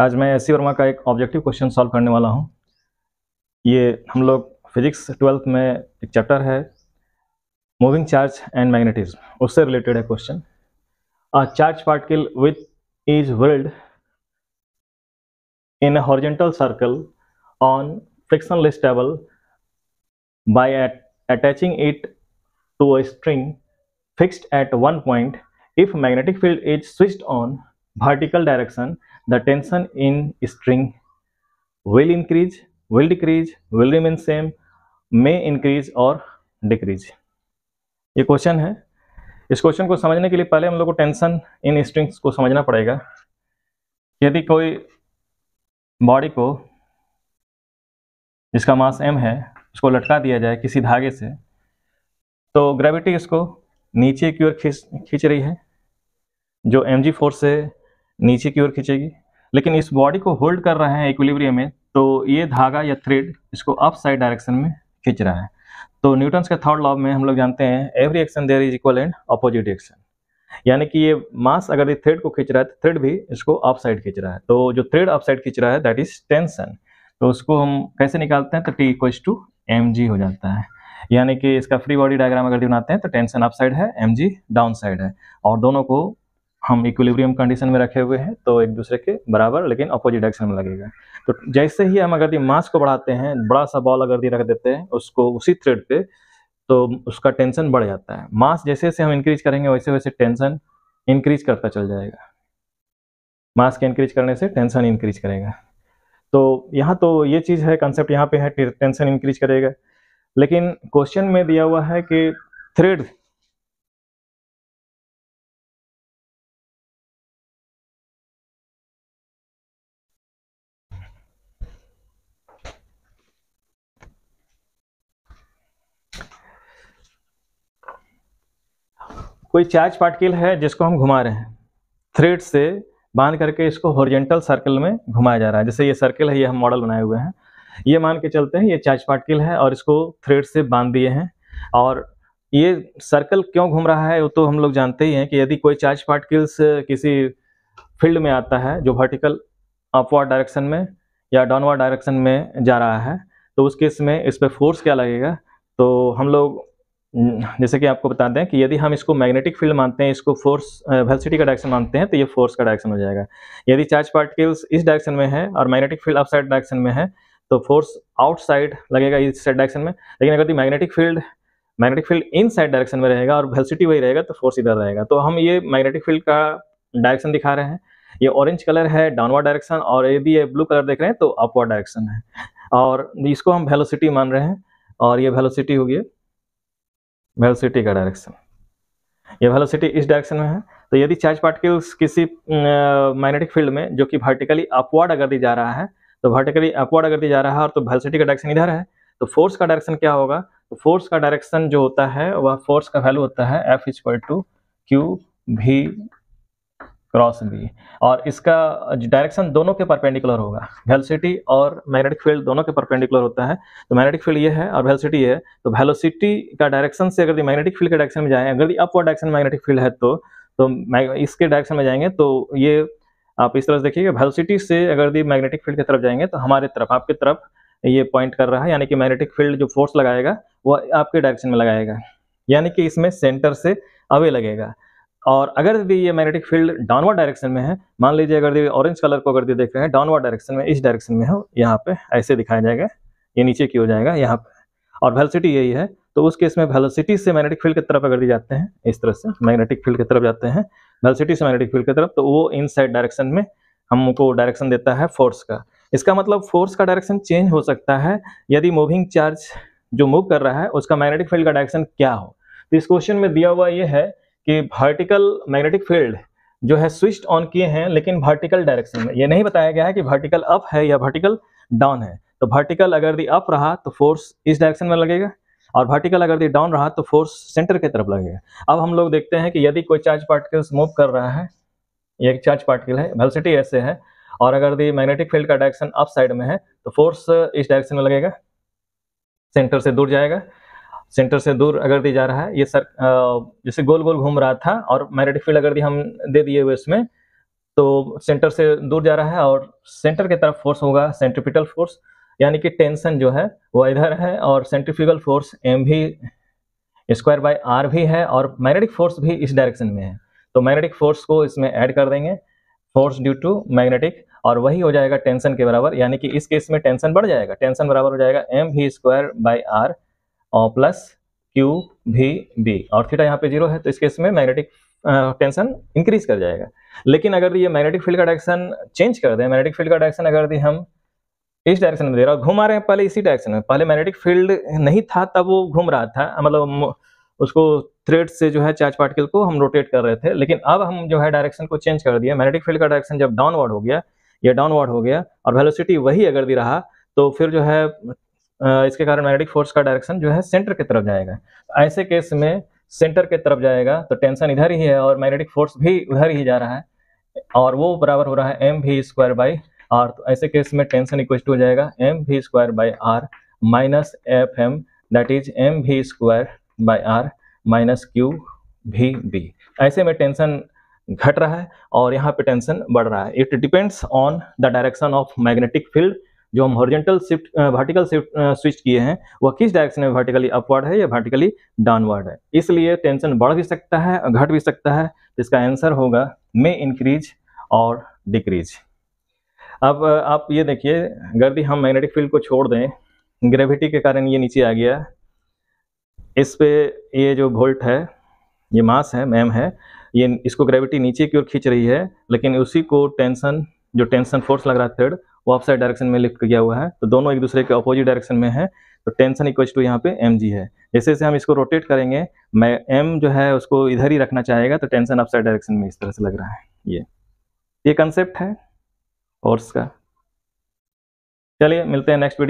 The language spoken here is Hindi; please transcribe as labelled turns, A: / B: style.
A: आज मैं एस वर्मा का एक ऑब्जेक्टिव क्वेश्चन सॉल्व करने वाला हूँ ये हम लोग फिजिक्स ट्वेल्थ में एक चैप्टर है मूविंग चार्ज एंड मैग्नेटिज्म उससे रिलेटेड है question a charge particle with is whirled in a horizontal circle on frictionless table by attaching it to a string fixed at one point if magnetic field is switched on vertical direction the tension in string will increase will decrease will remain same may increase और decrease ये क्वेश्चन है इस क्वेश्चन को समझने के लिए पहले हम लोग को टेंशन इन स्ट्रिंग्स को समझना पड़ेगा यदि कोई बॉडी को जिसका मास एम है उसको लटका दिया जाए किसी धागे से तो ग्रेविटी इसको नीचे की ओर खींच खींच रही है जो एम जी फोर्स है नीचे की ओर खींचेगी लेकिन इस बॉडी को होल्ड कर रहे हैं इक्विलिब्रियम में तो ये धागा या थ्रेड इसको अप साइड डायरेक्शन में खींच रहा है तो न्यूटन्स के थर्ड लॉ में हम लोग जानते हैं every action there is equal and opposite action यानी कि ये मास अगर ये थ्रेड को खींच रहा है तो थ्रेड भी इसको अप साइड खींच रहा है तो जो थ्रेड अप साइड खींच रहा है दैट इज टेंशन तो उसको हम कैसे निकालते हैं तो T equal to M G हो जाता है यानी कि इसका फ्री बॉडी डायग्राम अगर बनाते हैं तो टेंशन अप साइड है एम जी डाउन साइड है और दोनों को हम इक्विलिब्रियम कंडीशन में रखे हुए हैं तो एक दूसरे के बराबर लेकिन अपोजिट डायरेक्शन में लगेगा तो जैसे ही हम अगर मास को बढ़ाते हैं बड़ा सा बॉल अगर रख देते हैं उसको उसी थ्रेड पे तो उसका टेंशन बढ़ जाता है मास जैसे जैसे हम इंक्रीज करेंगे वैसे वैसे टेंशन इंक्रीज करता चल जाएगा मास के इंक्रीज करने से टेंशन इंक्रीज करेगा तो यहाँ तो ये चीज़ है कंसेप्ट यहाँ पे है टेंशन इंक्रीज करेगा लेकिन क्वेश्चन में दिया हुआ है कि थ्रेड कोई चार्ज पार्टिकल है जिसको हम घुमा रहे हैं थ्रेड से बांध करके इसको हॉरिजेंटल सर्कल में घुमाया जा रहा है जैसे ये सर्कल है ये हम मॉडल बनाए हुए हैं ये मान के चलते हैं ये चार्ज पार्टिकल है और इसको थ्रेड से बांध दिए हैं और ये सर्कल क्यों घूम रहा है वो तो हम लोग जानते ही हैं कि यदि कोई चार्ज पार्टिकल्स किसी फील्ड में आता है जो वर्टिकल अपवर्ड डायरेक्शन में या डाउनवर्ड डायरेक्शन में जा रहा है तो उस केस में इस पर फोर्स क्या लगेगा तो हम लोग हम्म, जैसे कि आपको बता दें कि यदि हम इसको मैग्नेटिक फील्ड मानते हैं इसको फोर्स वेलोसिटी का डायरेक्शन मानते हैं तो ये फोर्स का डायरेक्शन हो जाएगा यदि चार्ज पार्टिकल्स इस डायरेक्शन में है और मैग्नेटिक फील्ड अपसाइड डायरेक्शन में है तो फोर्स आउटसाइड लगेगा इस साइड डायरेक्शन में लेकिन अगर magnetic field magnetic field in side direction में रहेगा और वेलोसिटी वही रहेगा तो फोर्स इधर रहेगा तो हम ये मैग्नेटिक फील्ड का डायरेक्शन दिखा रहे हैं ये ऑरेंज कलर है डाउनवर्ड डायरेक्शन और यदि ये ब्लू कलर देख रहे हैं तो अपवर्ड डायरेक्शन है और इसको हम वेलोसिटी मान रहे हैं और ये वेलोसिटी होगी वेलोसिटी का डायरेक्शन ये वेलोसिटी इस डायरेक्शन में है तो यदि चार्ज पार्टिकल्स किसी मैग्नेटिक अं, फील्ड में जो कि वर्टिकली अपवर्ड अगर दी जा रहा है तो वर्टिकली अपवर्ड अगर दी जा रहा है और तो वेलोसिटी का डायरेक्शन इधर है तो फोर्स का डायरेक्शन क्या होगा तो फोर्स का डायरेक्शन जो होता है वह फोर्स का वैल्यू होता है F is to Q V cross B और इसका डायरेक्शन दोनों के परपेंडिकुलर होगा वेलोसिटी और मैग्नेटिक फील्ड दोनों के परपेंडिकुलर होता है तो मैग्नेटिक फील्ड ये है और वेलोसिटी ये है तो वेलोसिटी का डायरेक्शन से अगर मैग्नेटिक फील्ड के डायरेक्शन में जाएं अगर अपवर्ड डायरेक्शन मैग्नेटिक फील्ड है तो तो इसके डायरेक्शन में जाएंगे तो ये आप इस तरह से देखिए वेलोसिटी से अगर दी मैग्नेटिक फील्ड की तरफ जाएंगे तो हमारे तरफ आपके तरफ ये पॉइंट कर रहा है यानी कि मैग्नेटिक फील्ड जो फोर्स लगाएगा वो आपके डायरेक्शन में लगाएगा यानी कि इसमें सेंटर से अवे लगेगा और अगर यदि ये मैग्नेटिक फील्ड डाउनवर्ड डायरेक्शन में है मान लीजिए अगर यदि ऑरेंज कलर को अगर देख रहे हैं डाउनवर्ड डायरेक्शन में इस डायरेक्शन में हो यहाँ पे ऐसे दिखाया जाएगा ये नीचे की हो जाएगा यहाँ पे और वेलोसिटी यही है तो उस केस में वेलोसिटी से मैग्नेटिक फील्ड की तरफ अगर दी जाते हैं इस तरह से मैग्नेटिक फील्ड की तरफ जाते हैं वेलोसिटी से मैग्नेटिक फील्ड की तरफ तो वो इन डायरेक्शन में हमको डायरेक्शन देता है फोर्स का इसका मतलब फोर्स का डायरेक्शन चेंज हो सकता है यदि मूविंग चार्ज जो मूव कर रहा है उसका मैग्नेटिक फील्ड का डायरेक्शन क्या हो तो इस क्वेश्चन में दिया हुआ ये है कि वर्टिकल मैग्नेटिक फील्ड जो है स्विच ऑन किए हैं लेकिन वर्टिकल डायरेक्शन में ये नहीं बताया गया है कि वर्टिकल अप है या वर्टिकल डाउन है तो वर्टिकल अगर दी अप रहा तो फोर्स इस डायरेक्शन में लगेगा और वर्टिकल अगर दी डाउन रहा तो फोर्स सेंटर की तरफ लगेगा अब हम लोग देखते हैं कि यदि कोई चार्ज पार्टिकल्स मूव कर रहा है ये एक चार्ज पार्टिकल है वेलोसिटी ऐसे है और अगर दी मैग्नेटिक फील्ड का डायरेक्शन अप साइड में है तो फोर्स इस डायरेक्शन में लगेगा सेंटर से दूर जाएगा सेंटर से दूर अगर दी जा रहा है ये सर जैसे गोल गोल घूम रहा था और मैग्नेटिक फील्ड दी हम दे दिए हुए इसमें तो सेंटर से दूर जा रहा है और सेंटर की तरफ फोर्स होगा सेंट्रिपिटल फोर्स यानी कि टेंशन जो है वो इधर है और centrifugal force M V square by R भी है और मैग्नेटिक फोर्स भी इस डायरेक्शन में है तो मैग्नेटिक फोर्स को इसमें ऐड कर देंगे फोर्स ड्यू टू मैग्नेटिक और वही हो जाएगा टेंशन के बराबर यानी कि इस केस में टेंशन बढ़ जाएगा टेंशन बराबर हो जाएगा M V square by R और प्लस क्यू भी बी और थीटा यहाँ पे जीरो है तो इस केस में मैग्नेटिक टेंशन इंक्रीज कर जाएगा लेकिन अगर ये मैग्नेटिक फील्ड का डायरेक्शन चेंज कर दें मैग्नेटिक फील्ड का डायरेक्शन अगर दी हम इस डायरेक्शन में दे रहा घुमा रहे हैं पहले इसी डायरेक्शन में पहले मैग्नेटिक फील्ड नहीं था तब वो घूम रहा था मतलब उसको थ्रेड से जो है चार्ज पार्टिकल को हम रोटेट कर रहे थे लेकिन अब हम जो है डायरेक्शन को चेंज कर दिया मैग्नेटिक फील्ड का डायरेक्शन जब डाउनवर्ड हो गया या डाउनवर्ड हो गया और वेलोसिटी वही अगर दी रहा तो फिर जो है इसके कारण मैग्नेटिक फोर्स का डायरेक्शन जो है सेंटर की तरफ जाएगा ऐसे केस में सेंटर के तरफ जाएगा तो टेंशन इधर ही है और मैग्नेटिक फोर्स भी उधर ही जा रहा है और वो बराबर हो रहा है M V square by are तो ऐसे केस में टेंशन इक्वल टू हो जाएगा M V square by R minus F M that is M V square by R minus Q V B ऐसे में टेंशन घट रहा है और यहाँ पे टेंशन बढ़ रहा है it depends on the direction of magnetic field जो हम horizontal shift vertical shift switch किए हैं वह किस डायरेक्शन में वर्टिकली अपवर्ड है या वर्टिकली डाउनवर्ड है इसलिए टेंशन बढ़ भी सकता है घट भी सकता है तो इसका आंसर होगा मे इंक्रीज और डिक्रीज अब आप ये देखिए गर्दी हम मैग्नेटिक फील्ड को छोड़ दें ग्रेविटी के कारण ये नीचे आ गया इस पे ये जो वोल्ट है ये मास है मैम है ये इसको ग्रेविटी नीचे की ओर खींच रही है लेकिन उसी को टेंशन जो टेंशन फोर्स लग रहा है थर्ड वो ऑफ डायरेक्शन में लिफ्ट किया हुआ है तो दोनों एक दूसरे के अपोजिट डायरेक्शन में है तो टेंशन इक्वल टू यहाँ पे एम जी है जैसे जैसे हम इसको रोटेट करेंगे मैं एम जो है उसको इधर ही रखना चाहेगा तो टेंशन अपसाइड डायरेक्शन में इस तरह से लग रहा है ये ये कंसेप्ट है फोर्स का चलिए मिलते हैं नेक्स्ट वीडियो